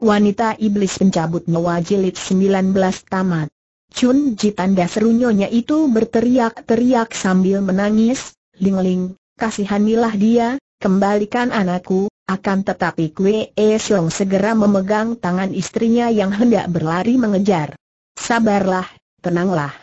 Wanita Iblis Pencabut Nyawa Jilid 19 Tamat Chun Ji tanda serunyonya itu berteriak-teriak sambil menangis, Lingling, kasihanilah dia, kembalikan anakku, akan tetapi Kwe E Siong segera memegang tangan istrinya yang hendak berlari mengejar. Sabarlah, tenanglah.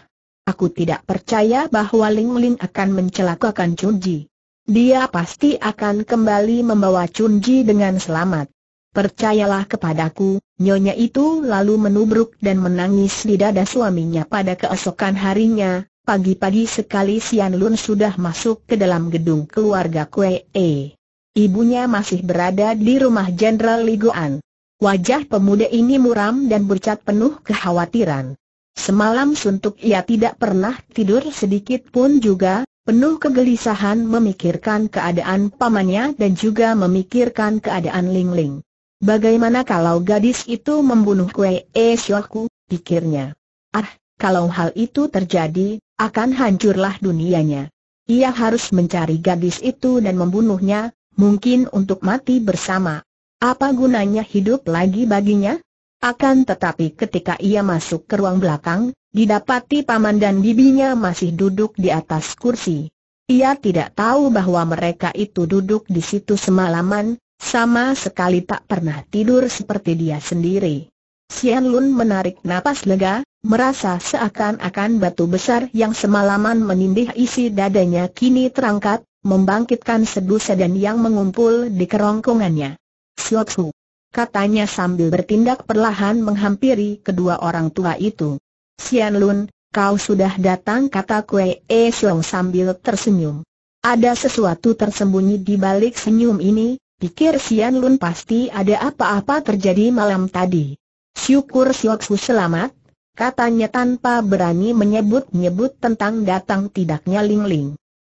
Aku tidak percaya bahwa Ling Ling akan mencelakakan Chun Ji. Dia pasti akan kembali membawa Chun Ji dengan selamat. Percayalah kepadaku, nyonya itu lalu menubruk dan menangis di dada suaminya pada keesokan harinya, pagi-pagi sekali Sian Lun sudah masuk ke dalam gedung keluarga Kue E. Ibunya masih berada di rumah Jenderal Liguan. Wajah pemuda ini muram dan bercat penuh kekhawatiran. Semalam suntuk ia tidak pernah tidur sedikit pun juga, penuh kegelisahan memikirkan keadaan pamannya dan juga memikirkan keadaan Ling Ling. Bagaimana kalau gadis itu membunuh Kue Esyoku, eh, pikirnya. Ah, kalau hal itu terjadi, akan hancurlah dunianya. Ia harus mencari gadis itu dan membunuhnya, mungkin untuk mati bersama. Apa gunanya hidup lagi baginya? Akan tetapi ketika ia masuk ke ruang belakang, didapati paman dan bibinya masih duduk di atas kursi. Ia tidak tahu bahwa mereka itu duduk di situ semalaman, sama sekali tak pernah tidur seperti dia sendiri. Sian Lun menarik napas lega, merasa seakan-akan batu besar yang semalaman menindih isi dadanya kini terangkat, membangkitkan sedu sedan yang mengumpul di kerongkongannya. Sioksu, katanya sambil bertindak perlahan menghampiri kedua orang tua itu. Sian Lun, kau sudah datang kata Kue E Siong sambil tersenyum. Ada sesuatu tersembunyi di balik senyum ini, Pikir Sian Lun pasti ada apa-apa terjadi malam tadi. Syukur Su selamat, katanya tanpa berani menyebut-nyebut tentang datang tidaknya Ling Ling.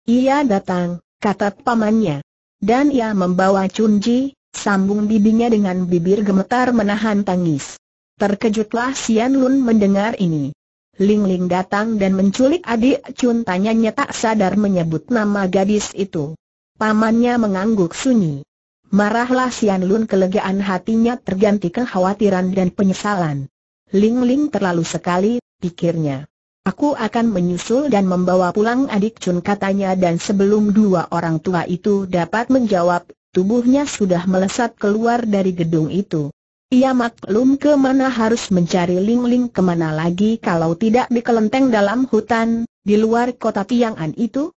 Ia datang, kata pamannya. Dan ia membawa Ji, sambung bibinya dengan bibir gemetar menahan tangis. Terkejutlah Sian Lun mendengar ini. Ling Ling datang dan menculik adik Chun tanyanya tak sadar menyebut nama gadis itu. Pamannya mengangguk sunyi. Marahlah Sian Lun kelegaan hatinya terganti kekhawatiran dan penyesalan. Ling Ling terlalu sekali, pikirnya. Aku akan menyusul dan membawa pulang adik Chun katanya dan sebelum dua orang tua itu dapat menjawab, tubuhnya sudah melesat keluar dari gedung itu. Ia maklum kemana harus mencari Ling Ling kemana lagi kalau tidak di kelenteng dalam hutan, di luar kota Tiang'an itu?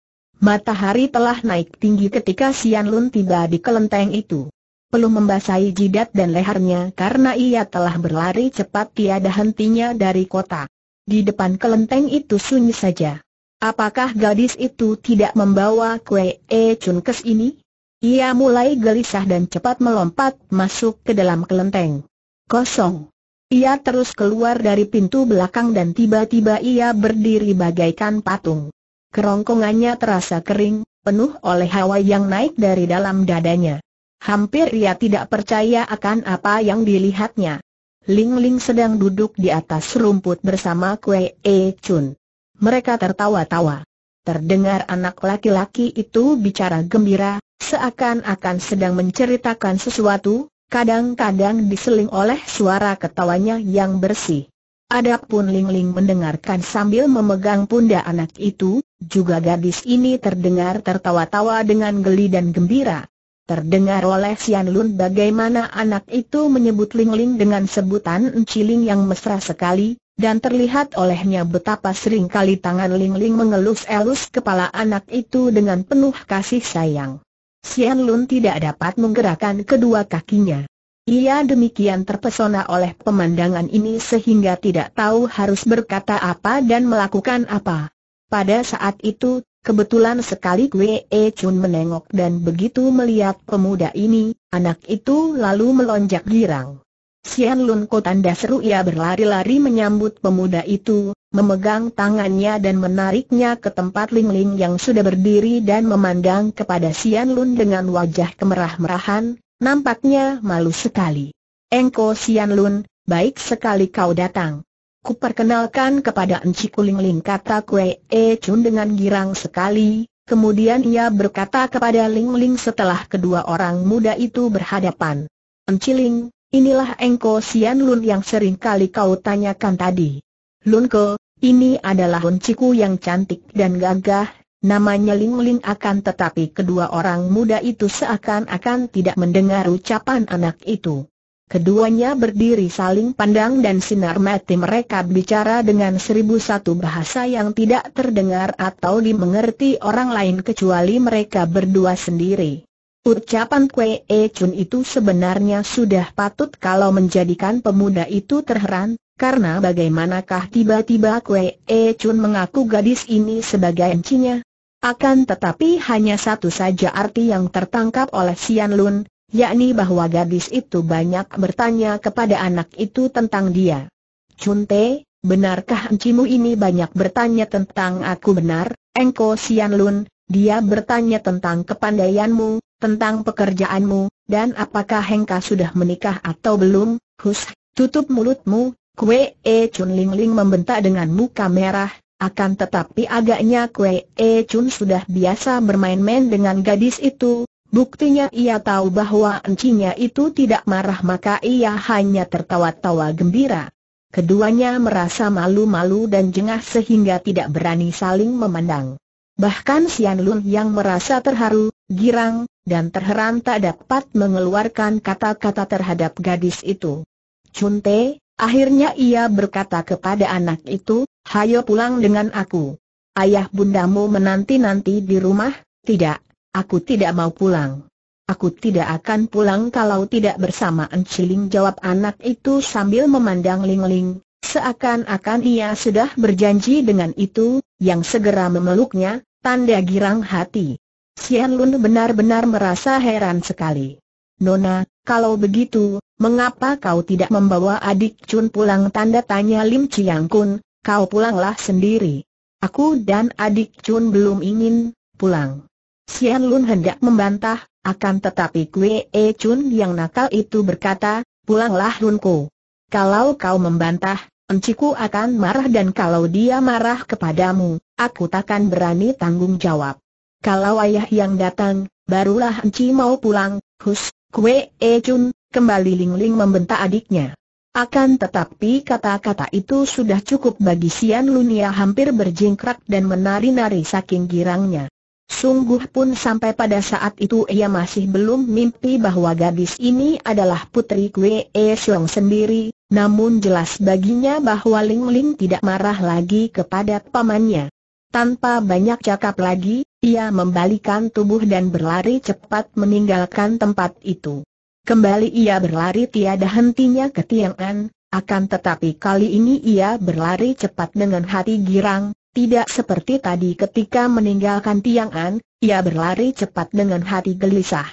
Matahari telah naik tinggi ketika Sian Lun tiba di kelenteng itu. Peluh membasahi jidat dan lehernya karena ia telah berlari cepat tiada hentinya dari kota. Di depan kelenteng itu sunyi saja. Apakah gadis itu tidak membawa kue E Chun kes ini? Ia mulai gelisah dan cepat melompat masuk ke dalam kelenteng. Kosong. Ia terus keluar dari pintu belakang dan tiba-tiba ia berdiri bagaikan patung. Kerongkongannya terasa kering, penuh oleh hawa yang naik dari dalam dadanya. Hampir ia tidak percaya akan apa yang dilihatnya. Ling Ling sedang duduk di atas rumput bersama Kue E Chun. Mereka tertawa-tawa. Terdengar anak laki-laki itu bicara gembira, seakan-akan sedang menceritakan sesuatu, kadang-kadang diseling oleh suara ketawanya yang bersih. Adapun Ling Ling mendengarkan sambil memegang pundak anak itu, juga gadis ini terdengar tertawa-tawa dengan geli dan gembira. Terdengar oleh Sian Lun bagaimana anak itu menyebut Ling Ling dengan sebutan Enciling yang mesra sekali, dan terlihat olehnya betapa sering kali tangan Ling Ling mengelus-elus kepala anak itu dengan penuh kasih sayang. Sian Lun tidak dapat menggerakkan kedua kakinya. Ia demikian terpesona oleh pemandangan ini sehingga tidak tahu harus berkata apa dan melakukan apa. Pada saat itu, kebetulan sekali Gue e Chun menengok dan begitu melihat pemuda ini, anak itu lalu melonjak girang. Sian Lun Ko tanda seru ia berlari-lari menyambut pemuda itu, memegang tangannya dan menariknya ke tempat Ling Ling yang sudah berdiri dan memandang kepada Sian Lun dengan wajah kemerah-merahan, nampaknya malu sekali. Engko Sian Lun, baik sekali kau datang. Kuperkenalkan kepada Enci Kulingling kata Kue E Chun dengan girang sekali, kemudian ia berkata kepada Ling Ling setelah kedua orang muda itu berhadapan. Enci Ling, inilah Engko Sian Lun yang sering kali kau tanyakan tadi. Lun Ko, ini adalah Enciku yang cantik dan gagah, namanya Ling Ling akan tetapi kedua orang muda itu seakan-akan tidak mendengar ucapan anak itu. Keduanya berdiri saling pandang dan sinar mati mereka bicara dengan seribu satu bahasa yang tidak terdengar atau dimengerti orang lain kecuali mereka berdua sendiri. Ucapan Kwe E Chun itu sebenarnya sudah patut kalau menjadikan pemuda itu terheran, karena bagaimanakah tiba-tiba Kwe E Chun mengaku gadis ini sebagai encinya? Akan tetapi hanya satu saja arti yang tertangkap oleh Sian Lun, yakni bahwa gadis itu banyak bertanya kepada anak itu tentang dia. Cunte, benarkah encimu ini banyak bertanya tentang aku benar, Engko Sianlun, dia bertanya tentang kepandaianmu, tentang pekerjaanmu, dan apakah Hengka sudah menikah atau belum, Hus, tutup mulutmu, Kue E Chun Ling Ling membentak dengan muka merah, akan tetapi agaknya Kue E Chun sudah biasa bermain-main dengan gadis itu, Buktinya ia tahu bahwa encinya itu tidak marah maka ia hanya tertawa-tawa gembira. Keduanya merasa malu-malu dan jengah sehingga tidak berani saling memandang. Bahkan Sian Lun yang merasa terharu, girang, dan terheran tak dapat mengeluarkan kata-kata terhadap gadis itu. Chun Te, akhirnya ia berkata kepada anak itu, hayo pulang dengan aku. Ayah bundamu menanti-nanti di rumah, tidak? Aku tidak mau pulang. Aku tidak akan pulang kalau tidak bersama Enciling. jawab anak itu sambil memandang Ling Ling, seakan-akan ia sudah berjanji dengan itu, yang segera memeluknya, tanda girang hati. Sian Lun benar-benar merasa heran sekali. Nona, kalau begitu, mengapa kau tidak membawa adik Chun pulang tanda tanya Lim Chiang Kun, kau pulanglah sendiri. Aku dan adik Chun belum ingin pulang. Sian Lun hendak membantah, akan tetapi Kue E Chun yang nakal itu berkata, pulanglah Hunku. Kalau kau membantah, enciku akan marah dan kalau dia marah kepadamu, aku takkan berani tanggung jawab. Kalau ayah yang datang, barulah enci mau pulang, hus, Kue E Chun, kembali Ling Ling membentak adiknya. Akan tetapi kata-kata itu sudah cukup bagi Sian Lunia hampir berjingkrak dan menari-nari saking girangnya. Sungguh pun sampai pada saat itu ia masih belum mimpi bahwa gadis ini adalah putri Kwe E Xiong sendiri, namun jelas baginya bahwa Ling Ling tidak marah lagi kepada pamannya. Tanpa banyak cakap lagi, ia membalikan tubuh dan berlari cepat meninggalkan tempat itu. Kembali ia berlari tiada hentinya ke Tiang An, akan tetapi kali ini ia berlari cepat dengan hati girang, tidak seperti tadi ketika meninggalkan Tiang'an, ia berlari cepat dengan hati gelisah.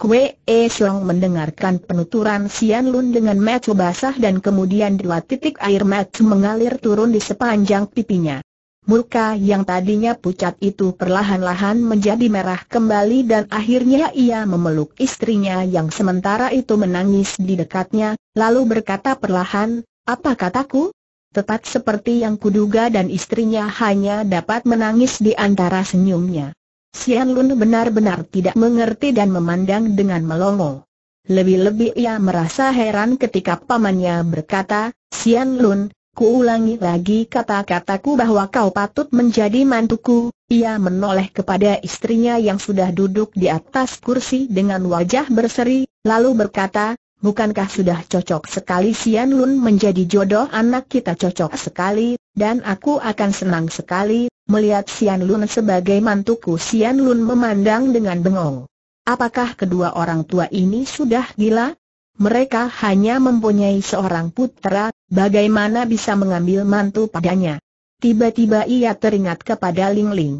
Kue E Siong mendengarkan penuturan Sian Lun dengan mata basah dan kemudian dua titik air mata mengalir turun di sepanjang pipinya. Muka yang tadinya pucat itu perlahan-lahan menjadi merah kembali dan akhirnya ia memeluk istrinya yang sementara itu menangis di dekatnya, lalu berkata perlahan, apa kataku? tepat seperti yang kuduga dan istrinya hanya dapat menangis di antara senyumnya. Sian Lun benar-benar tidak mengerti dan memandang dengan melongo. Lebih-lebih ia merasa heran ketika pamannya berkata, Sian Lun, kuulangi lagi kata-kataku bahwa kau patut menjadi mantuku. Ia menoleh kepada istrinya yang sudah duduk di atas kursi dengan wajah berseri, lalu berkata, bukankah sudah cocok sekali Sian Lun menjadi jodoh anak kita cocok sekali, dan aku akan senang sekali, melihat Sian Lun sebagai mantuku Sian Lun memandang dengan bengong. Apakah kedua orang tua ini sudah gila? Mereka hanya mempunyai seorang putra, bagaimana bisa mengambil mantu padanya? Tiba-tiba ia teringat kepada Ling Ling.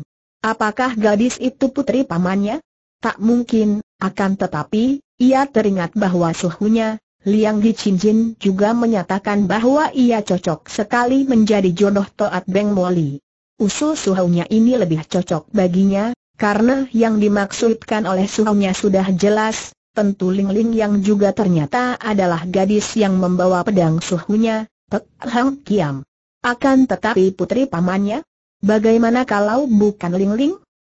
Apakah gadis itu putri pamannya? Tak mungkin, akan tetapi, ia teringat bahwa suhunya, Liang Di Cincin juga menyatakan bahwa ia cocok sekali menjadi jodoh Toat Beng Moli. Usul suhunya ini lebih cocok baginya, karena yang dimaksudkan oleh suhunya sudah jelas, tentu Ling Ling yang juga ternyata adalah gadis yang membawa pedang suhunya, Tek Hang Kiam. Akan tetapi putri pamannya? Bagaimana kalau bukan Ling Ling?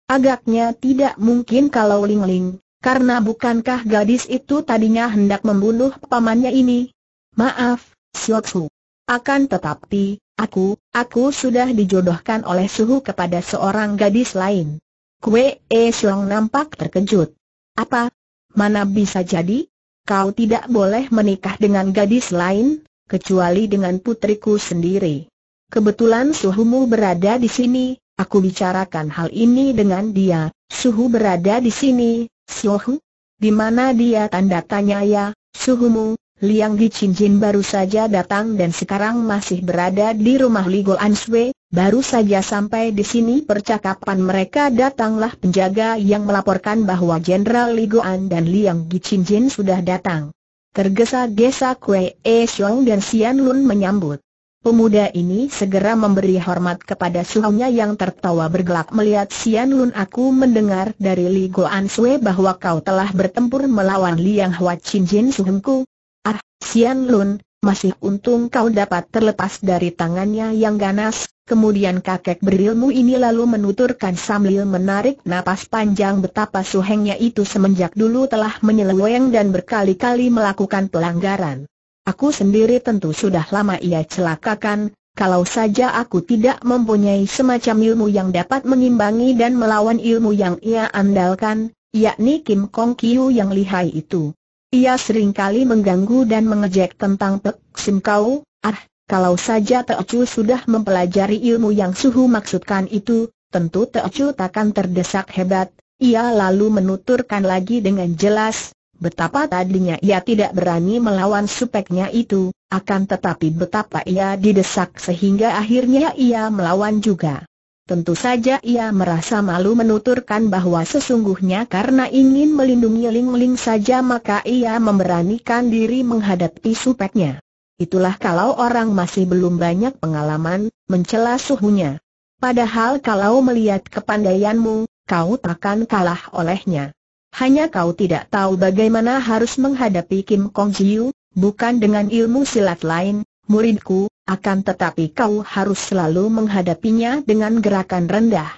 Agaknya tidak mungkin kalau Ling Ling, karena bukankah gadis itu tadinya hendak membunuh pamannya ini? Maaf, Sioksu. Akan tetapi, aku, aku sudah dijodohkan oleh Suhu kepada seorang gadis lain. Kue E Siong nampak terkejut. Apa? Mana bisa jadi? Kau tidak boleh menikah dengan gadis lain, kecuali dengan putriku sendiri. Kebetulan suhumu berada di sini, Aku bicarakan hal ini dengan dia, suhu berada di sini, Siohu? Di mana dia tanda tanya ya, suhumu, Liang Gicinjin baru saja datang dan sekarang masih berada di rumah Ligol Answe, baru saja sampai di sini percakapan mereka datanglah penjaga yang melaporkan bahwa Jenderal Ligoan dan Liang Gicinjin sudah datang. Tergesa-gesa Kue E Xiong dan Xian Lun menyambut. Pemuda ini segera memberi hormat kepada suhunya yang tertawa bergelak melihat Sian Lun aku mendengar dari Li Goan Sue bahwa kau telah bertempur melawan Liang Hua Chin Jin suhengku. Ah, Sian Lun, masih untung kau dapat terlepas dari tangannya yang ganas, kemudian kakek berilmu ini lalu menuturkan sambil menarik napas panjang betapa suhengnya itu semenjak dulu telah menyeleweng dan berkali-kali melakukan pelanggaran. Aku sendiri tentu sudah lama ia celakakan, kalau saja aku tidak mempunyai semacam ilmu yang dapat mengimbangi dan melawan ilmu yang ia andalkan, yakni Kim Kong Kiu yang lihai itu. Ia seringkali mengganggu dan mengejek tentang Pek Sim Kau, ah, kalau saja Chu sudah mempelajari ilmu yang suhu maksudkan itu, tentu Chu takkan terdesak hebat, ia lalu menuturkan lagi dengan jelas, Betapa tadinya ia tidak berani melawan supeknya itu, akan tetapi betapa ia didesak sehingga akhirnya ia melawan juga. Tentu saja ia merasa malu menuturkan bahwa sesungguhnya karena ingin melindungi Ling-Ling saja maka ia memberanikan diri menghadapi supeknya. Itulah kalau orang masih belum banyak pengalaman, mencela suhunya. Padahal kalau melihat kepandaianmu, kau takkan kalah olehnya. Hanya kau tidak tahu bagaimana harus menghadapi Kim Kong Jiu, bukan dengan ilmu silat lain, muridku, akan tetapi kau harus selalu menghadapinya dengan gerakan rendah.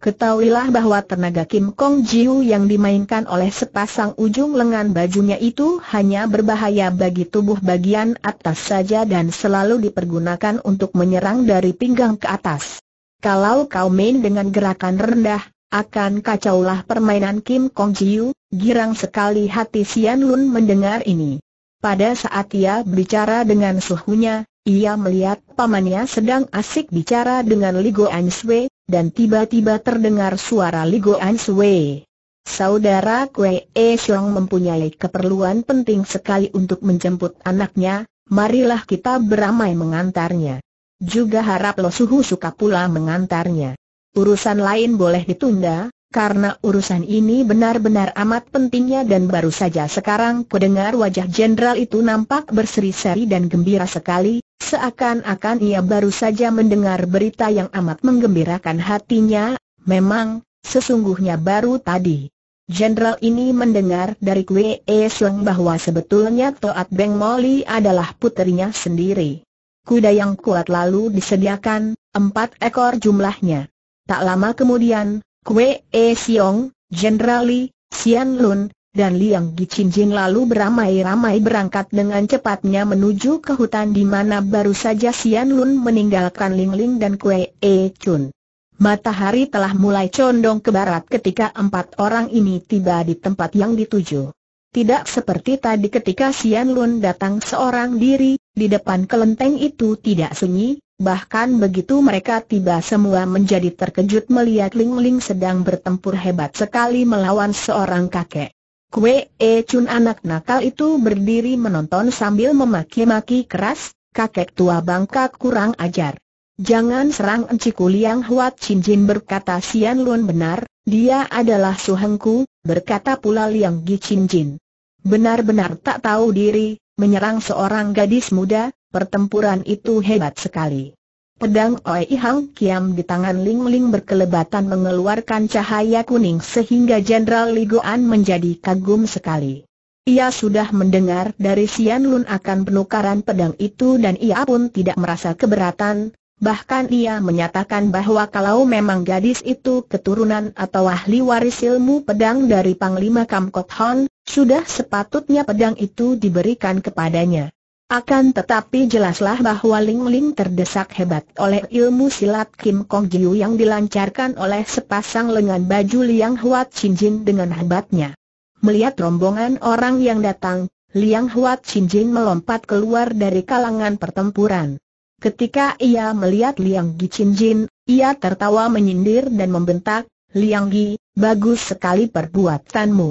Ketahuilah bahwa tenaga Kim Kong Jiu yang dimainkan oleh sepasang ujung lengan bajunya itu hanya berbahaya bagi tubuh bagian atas saja dan selalu dipergunakan untuk menyerang dari pinggang ke atas. Kalau kau main dengan gerakan rendah, akan kacaulah permainan Kim Kong Jiu, girang sekali hati Sian Lun mendengar ini. Pada saat ia bicara dengan suhunya, ia melihat pamannya sedang asik bicara dengan Ligo Anshui, dan tiba-tiba terdengar suara Ligo Anshui. Saudara Kwe E Xiong mempunyai keperluan penting sekali untuk menjemput anaknya, marilah kita beramai mengantarnya. Juga harap Lo Suhu suka pula mengantarnya urusan lain boleh ditunda, karena urusan ini benar-benar amat pentingnya dan baru saja sekarang kudengar wajah jenderal itu nampak berseri-seri dan gembira sekali, seakan-akan ia baru saja mendengar berita yang amat menggembirakan hatinya, memang, sesungguhnya baru tadi. Jenderal ini mendengar dari Kwe Seng bahwa sebetulnya Toat Beng Moli adalah putrinya sendiri. Kuda yang kuat lalu disediakan, empat ekor jumlahnya. Tak lama kemudian, Kue E Siong, Jenderal Li, Xian Lun, dan Liang Gichinjin lalu beramai-ramai berangkat dengan cepatnya menuju ke hutan di mana baru saja Xian Lun meninggalkan Ling Ling dan Kue E Chun. Matahari telah mulai condong ke barat ketika empat orang ini tiba di tempat yang dituju. Tidak seperti tadi ketika Xian Lun datang seorang diri, di depan kelenteng itu tidak sunyi, Bahkan begitu mereka tiba semua menjadi terkejut melihat Ling Ling sedang bertempur hebat sekali melawan seorang kakek. Kue E Chun anak nakal itu berdiri menonton sambil memaki-maki keras, kakek tua bangka kurang ajar. Jangan serang enciku Liang Huat Chin Jin berkata Sian Lun benar, dia adalah suhengku, berkata pula Liang Gi Chin Jin. Benar-benar tak tahu diri, menyerang seorang gadis muda, Pertempuran itu hebat sekali. Pedang Oei Hang Kiam di tangan Ling Ling berkelebatan mengeluarkan cahaya kuning sehingga Jenderal Ligoan menjadi kagum sekali. Ia sudah mendengar dari Sian Lun akan penukaran pedang itu dan ia pun tidak merasa keberatan, bahkan ia menyatakan bahwa kalau memang gadis itu keturunan atau ahli waris ilmu pedang dari Panglima Kam Kok Hon, sudah sepatutnya pedang itu diberikan kepadanya. Akan tetapi jelaslah bahwa Ling Ling terdesak hebat oleh ilmu silat Kim Kong Jiu yang dilancarkan oleh sepasang lengan baju Liang Huat Chin Jin dengan hebatnya. Melihat rombongan orang yang datang, Liang Huat Chin Jin melompat keluar dari kalangan pertempuran. Ketika ia melihat Liang Gi Chin Jin, ia tertawa menyindir dan membentak, Liang Gi, bagus sekali perbuatanmu.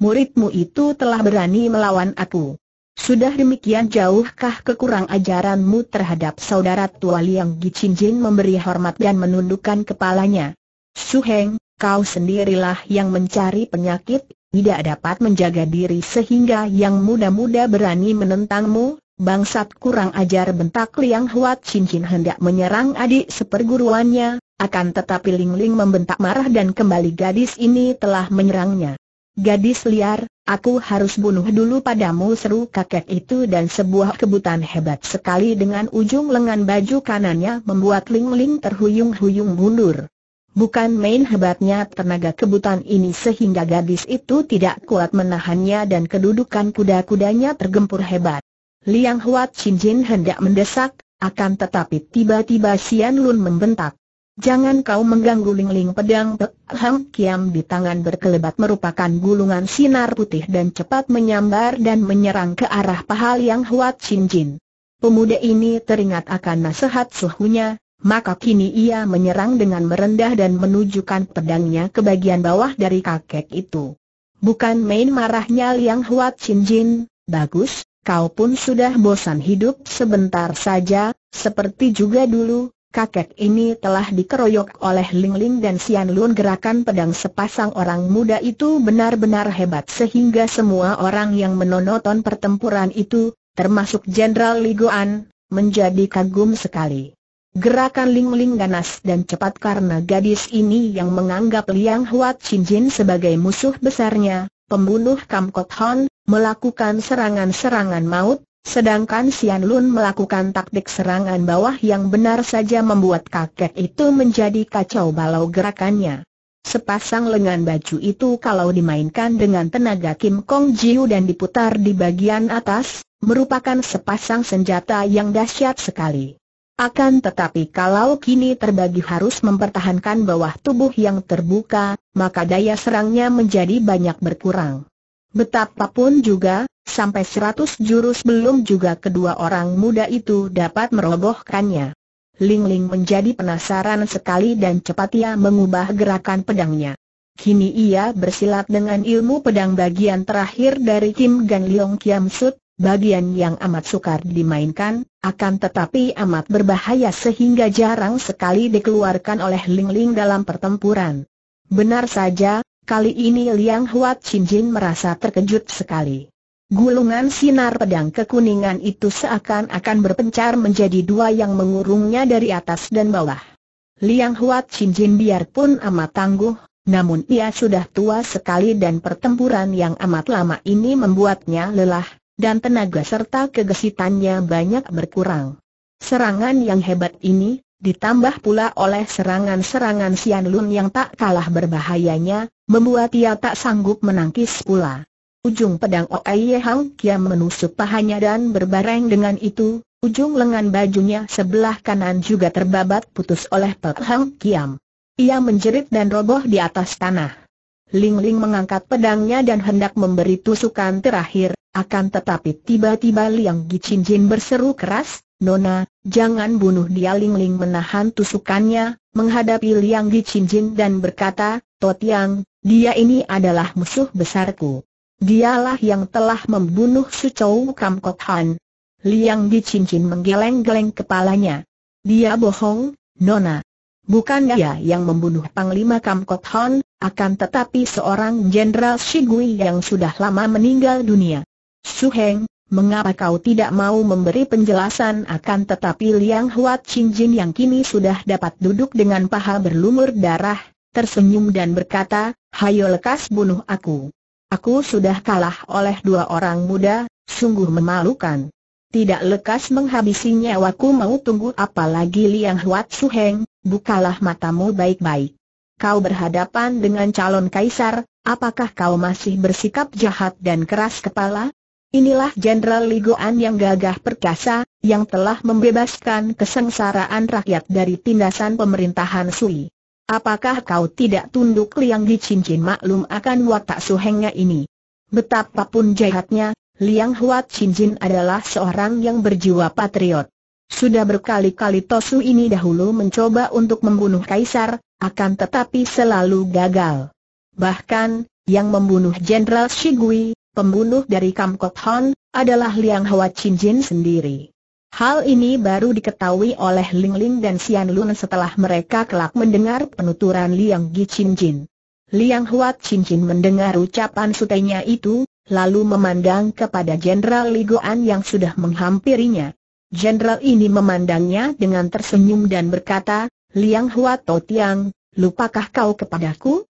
Muridmu itu telah berani melawan aku. Sudah demikian jauhkah kekurang ajaranmu terhadap saudara tua Liang Gicin memberi hormat dan menundukkan kepalanya? Suheng, kau sendirilah yang mencari penyakit, tidak dapat menjaga diri sehingga yang muda-muda berani menentangmu, bangsat kurang ajar bentak Liang Huat Cincin hendak menyerang adik seperguruannya, akan tetapi Ling Ling membentak marah dan kembali gadis ini telah menyerangnya. Gadis liar, Aku harus bunuh dulu padamu seru kakek itu dan sebuah kebutan hebat sekali dengan ujung lengan baju kanannya membuat Ling Ling terhuyung-huyung mundur. Bukan main hebatnya tenaga kebutan ini sehingga gadis itu tidak kuat menahannya dan kedudukan kuda-kudanya tergempur hebat. Liang Huat Chin Jin hendak mendesak, akan tetapi tiba-tiba Xian Lun membentak. Jangan kau mengganggu lingling pedang Hang Kiam di tangan berkelebat merupakan gulungan sinar putih dan cepat menyambar dan menyerang ke arah pahal yang Huat Chin Jin. Pemuda ini teringat akan nasihat suhunya, maka kini ia menyerang dengan merendah dan menunjukkan pedangnya ke bagian bawah dari kakek itu. Bukan main marahnya Liang Huat Chin Jin, bagus, kau pun sudah bosan hidup sebentar saja, seperti juga dulu, kakek ini telah dikeroyok oleh Ling Ling dan Sian Lun gerakan pedang sepasang orang muda itu benar-benar hebat sehingga semua orang yang menonton pertempuran itu, termasuk Jenderal Ligoan, menjadi kagum sekali. Gerakan Ling Ling ganas dan cepat karena gadis ini yang menganggap Liang Huat Chin Jin sebagai musuh besarnya, pembunuh Kam Kot Hon, melakukan serangan-serangan maut, Sedangkan Sian Lun melakukan taktik serangan bawah yang benar saja membuat kakek itu menjadi kacau balau gerakannya. Sepasang lengan baju itu kalau dimainkan dengan tenaga Kim Kong Jiu dan diputar di bagian atas, merupakan sepasang senjata yang dahsyat sekali. Akan tetapi kalau kini terbagi harus mempertahankan bawah tubuh yang terbuka, maka daya serangnya menjadi banyak berkurang. Betapapun juga, sampai seratus jurus belum juga kedua orang muda itu dapat merobohkannya. Ling Ling menjadi penasaran sekali dan cepat ia mengubah gerakan pedangnya. Kini ia bersilat dengan ilmu pedang bagian terakhir dari Kim Gan Leong Kiam Sut, bagian yang amat sukar dimainkan, akan tetapi amat berbahaya sehingga jarang sekali dikeluarkan oleh Ling Ling dalam pertempuran. Benar saja, kali ini Liang Huat Chin Jin merasa terkejut sekali. Gulungan sinar pedang kekuningan itu seakan-akan berpencar menjadi dua yang mengurungnya dari atas dan bawah. Liang Huat Chin Jin biarpun amat tangguh, namun ia sudah tua sekali dan pertempuran yang amat lama ini membuatnya lelah, dan tenaga serta kegesitannya banyak berkurang. Serangan yang hebat ini, ditambah pula oleh serangan-serangan Sian Lun yang tak kalah berbahayanya, membuat ia tak sanggup menangkis pula. Ujung pedang Oei Hang Kiam menusuk pahanya dan berbareng dengan itu, ujung lengan bajunya sebelah kanan juga terbabat putus oleh Pek Hang Kiam. Ia menjerit dan roboh di atas tanah. Ling Ling mengangkat pedangnya dan hendak memberi tusukan terakhir, akan tetapi tiba-tiba Liang Gicin Jin berseru keras, Nona, jangan bunuh dia Ling Ling menahan tusukannya, menghadapi Liang Gicin Jin dan berkata, Totiang, dia ini adalah musuh besarku. Dialah yang telah membunuh Sucou Kam Kok Han. Liang di cincin menggeleng-geleng kepalanya. Dia bohong, Nona. Bukan dia yang membunuh Panglima Kam Kok Han, akan tetapi seorang Jenderal Shigui yang sudah lama meninggal dunia. Su Heng, mengapa kau tidak mau memberi penjelasan akan tetapi Liang Huat Cincin yang kini sudah dapat duduk dengan paha berlumur darah, tersenyum dan berkata, hayo lekas bunuh aku. Aku sudah kalah oleh dua orang muda, sungguh memalukan. Tidak lekas menghabisi nyawaku mau tunggu apalagi Liang Huat Suheng, bukalah matamu baik-baik. Kau berhadapan dengan calon kaisar, apakah kau masih bersikap jahat dan keras kepala? Inilah Jenderal Ligoan yang gagah perkasa, yang telah membebaskan kesengsaraan rakyat dari tindasan pemerintahan Sui. Apakah kau tidak tunduk liang di cincin maklum akan watak suhengnya ini? Betapapun jahatnya, Liang Huat Cincin adalah seorang yang berjiwa patriot. Sudah berkali-kali Tosu ini dahulu mencoba untuk membunuh Kaisar, akan tetapi selalu gagal. Bahkan, yang membunuh Jenderal Shigui, pembunuh dari Kamkot adalah Liang Huat Cincin sendiri. Hal ini baru diketahui oleh Ling Ling dan Xian Lun setelah mereka kelak mendengar penuturan Liang Gi Chin Jin. Liang Huat Chin Jin mendengar ucapan sutenya itu, lalu memandang kepada Jenderal Li Goan yang sudah menghampirinya. Jenderal ini memandangnya dengan tersenyum dan berkata, Liang Huat Tiang, lupakah kau kepadaku?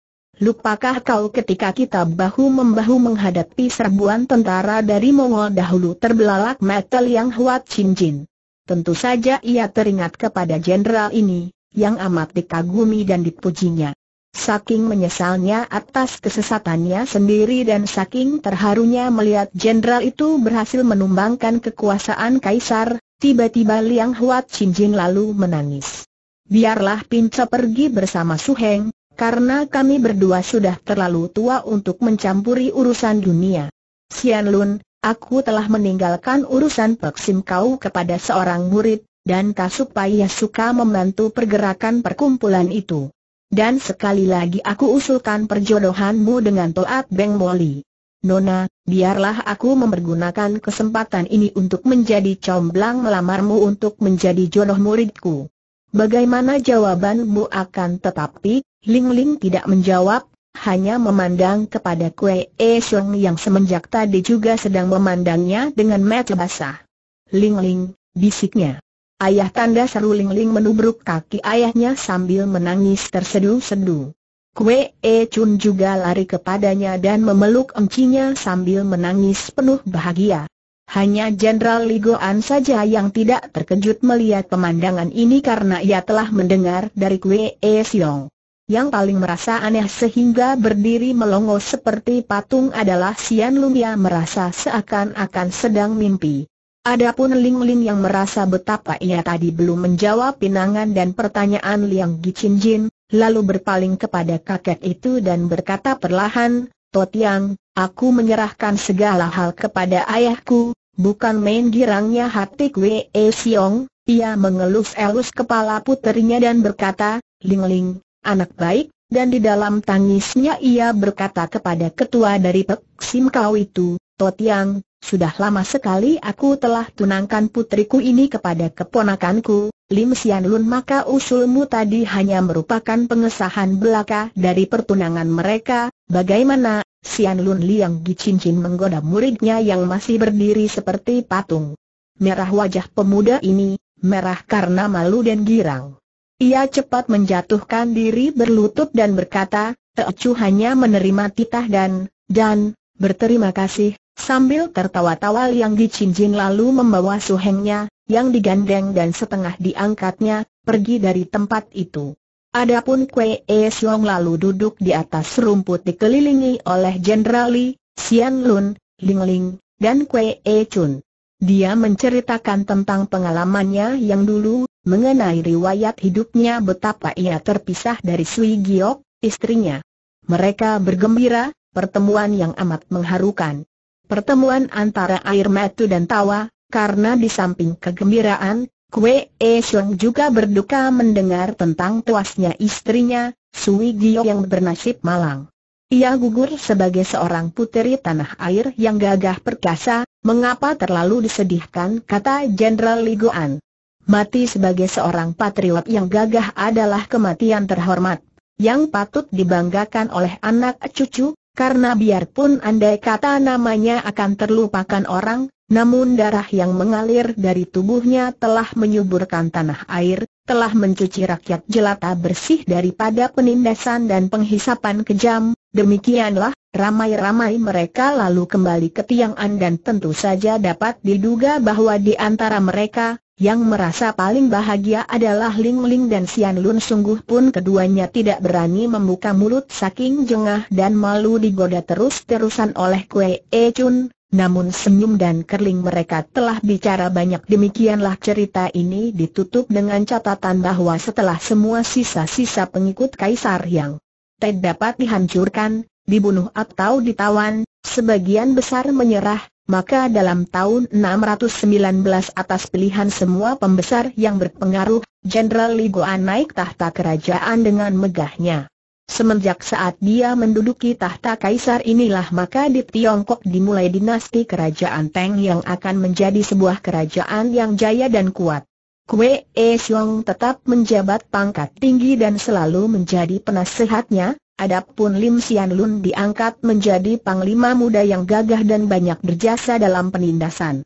Lupakah kau ketika kita bahu-membahu menghadapi serbuan tentara dari Mongol dahulu terbelalak Metal yang Huat cincin? Tentu saja ia teringat kepada jenderal ini, yang amat dikagumi dan dipujinya. Saking menyesalnya atas kesesatannya sendiri dan saking terharunya melihat jenderal itu berhasil menumbangkan kekuasaan kaisar, tiba-tiba Liang Huat Chin Jin lalu menangis. Biarlah Pinca pergi bersama Su Heng, karena kami berdua sudah terlalu tua untuk mencampuri urusan dunia. Sian Lun, aku telah meninggalkan urusan Peksim kau kepada seorang murid, dan Kasupaya suka membantu pergerakan perkumpulan itu. Dan sekali lagi aku usulkan perjodohanmu dengan Toat Beng Moli. Nona, biarlah aku mempergunakan kesempatan ini untuk menjadi comblang melamarmu untuk menjadi jodoh muridku. Bagaimana jawaban Bu akan tetapi, Ling Ling tidak menjawab, hanya memandang kepada Kue E Sheng yang semenjak tadi juga sedang memandangnya dengan mata basah. Ling Ling, bisiknya. Ayah tanda seru Ling Ling menubruk kaki ayahnya sambil menangis tersedu sedu. Kue E Chun juga lari kepadanya dan memeluk encinya sambil menangis penuh bahagia. Hanya Jenderal Ligoan saja yang tidak terkejut melihat pemandangan ini karena ia telah mendengar dari Kwe E Siong. Yang paling merasa aneh sehingga berdiri melongo seperti patung adalah Sian Lumia merasa seakan-akan sedang mimpi. Adapun Ling Ling yang merasa betapa ia tadi belum menjawab pinangan dan pertanyaan Liang Gicin Jin, lalu berpaling kepada kakek itu dan berkata perlahan, Totiang, Aku menyerahkan segala hal kepada ayahku, bukan main girangnya hati Kwe E Siong, ia mengelus-elus kepala puterinya dan berkata, Ling Ling, anak baik, dan di dalam tangisnya ia berkata kepada ketua dari Pek Sim Kau itu, Totiang, sudah lama sekali aku telah tunangkan putriku ini kepada keponakanku, Lim Sian Lun maka usulmu tadi hanya merupakan pengesahan belaka dari pertunangan mereka, bagaimana Sian Lun Liang Gi cincin menggoda muridnya yang masih berdiri seperti patung. Merah wajah pemuda ini, merah karena malu dan girang. Ia cepat menjatuhkan diri berlutut dan berkata, Teocu hanya menerima titah dan, dan, berterima kasih, sambil tertawa-tawa Liang Gi cincin lalu membawa suhengnya, yang digandeng dan setengah diangkatnya, pergi dari tempat itu. Adapun Kwe E Siong lalu duduk di atas rumput dikelilingi oleh Jenderal Li, Xian Lun, Ling Ling, dan Kwe E Chun. Dia menceritakan tentang pengalamannya yang dulu, mengenai riwayat hidupnya betapa ia terpisah dari Sui Giok, istrinya. Mereka bergembira, pertemuan yang amat mengharukan. Pertemuan antara air mata dan tawa, karena di samping kegembiraan, Kue E juga berduka mendengar tentang tuasnya istrinya, Sui Gio yang bernasib malang. Ia gugur sebagai seorang puteri tanah air yang gagah perkasa, mengapa terlalu disedihkan kata Jenderal Liguan. Mati sebagai seorang patriot yang gagah adalah kematian terhormat, yang patut dibanggakan oleh anak cucu, karena biarpun andai kata namanya akan terlupakan orang, namun darah yang mengalir dari tubuhnya telah menyuburkan tanah air, telah mencuci rakyat jelata bersih daripada penindasan dan penghisapan kejam, demikianlah, ramai-ramai mereka lalu kembali ke Tiang'an dan tentu saja dapat diduga bahwa di antara mereka, yang merasa paling bahagia adalah Ling Ling dan Xian Lun sungguh pun keduanya tidak berani membuka mulut saking jengah dan malu digoda terus-terusan oleh Kue E Chun, namun senyum dan kerling mereka telah bicara banyak demikianlah cerita ini ditutup dengan catatan bahwa setelah semua sisa-sisa pengikut Kaisar yang tidak dapat dihancurkan, dibunuh atau ditawan, sebagian besar menyerah, maka dalam tahun 619 atas pilihan semua pembesar yang berpengaruh, Jenderal Ligoan naik tahta kerajaan dengan megahnya. Semenjak saat dia menduduki tahta kaisar inilah maka di Tiongkok dimulai dinasti kerajaan Teng yang akan menjadi sebuah kerajaan yang jaya dan kuat. Kue E Xiong tetap menjabat pangkat tinggi dan selalu menjadi penasehatnya, adapun Lim Xian Lun diangkat menjadi panglima muda yang gagah dan banyak berjasa dalam penindasan.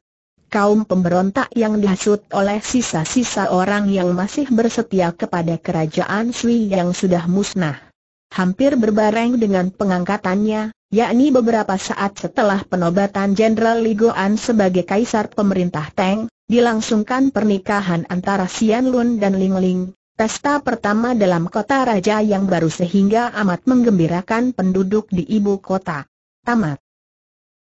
Kaum pemberontak yang dihasut oleh sisa-sisa orang yang masih bersetia kepada kerajaan Sui yang sudah musnah hampir berbareng dengan pengangkatannya, yakni beberapa saat setelah penobatan Jenderal Ligoan sebagai kaisar pemerintah Tang, dilangsungkan pernikahan antara Xian Lun dan Ling Ling, pesta pertama dalam kota raja yang baru sehingga amat menggembirakan penduduk di ibu kota. Tamat.